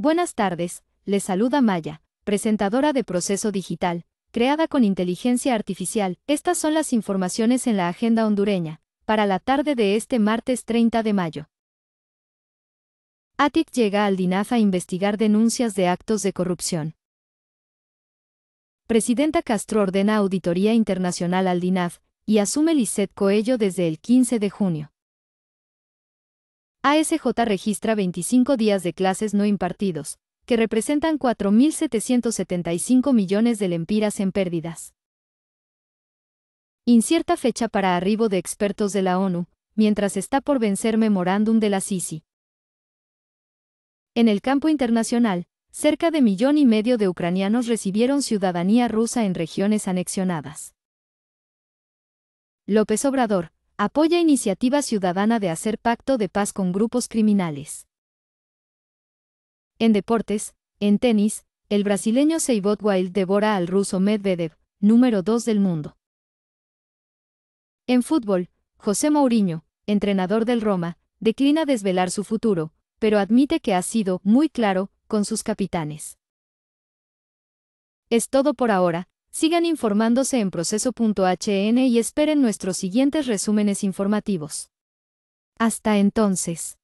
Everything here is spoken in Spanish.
Buenas tardes, les saluda Maya, presentadora de Proceso Digital, creada con inteligencia artificial. Estas son las informaciones en la agenda hondureña, para la tarde de este martes 30 de mayo. ATIC llega al DINAF a investigar denuncias de actos de corrupción. Presidenta Castro ordena auditoría internacional al DINAF, y asume Lisette Coello desde el 15 de junio. ASJ registra 25 días de clases no impartidos, que representan 4.775 millones de lempiras en pérdidas. Incierta fecha para arribo de expertos de la ONU, mientras está por vencer memorándum de la Sisi. En el campo internacional, cerca de millón y medio de ucranianos recibieron ciudadanía rusa en regiones anexionadas. López Obrador, Apoya iniciativa ciudadana de hacer pacto de paz con grupos criminales. En deportes, en tenis, el brasileño Seibot Wild devora al ruso Medvedev, número 2 del mundo. En fútbol, José Mourinho, entrenador del Roma, declina desvelar su futuro, pero admite que ha sido muy claro con sus capitanes. Es todo por ahora, Sigan informándose en proceso.hn y esperen nuestros siguientes resúmenes informativos. Hasta entonces.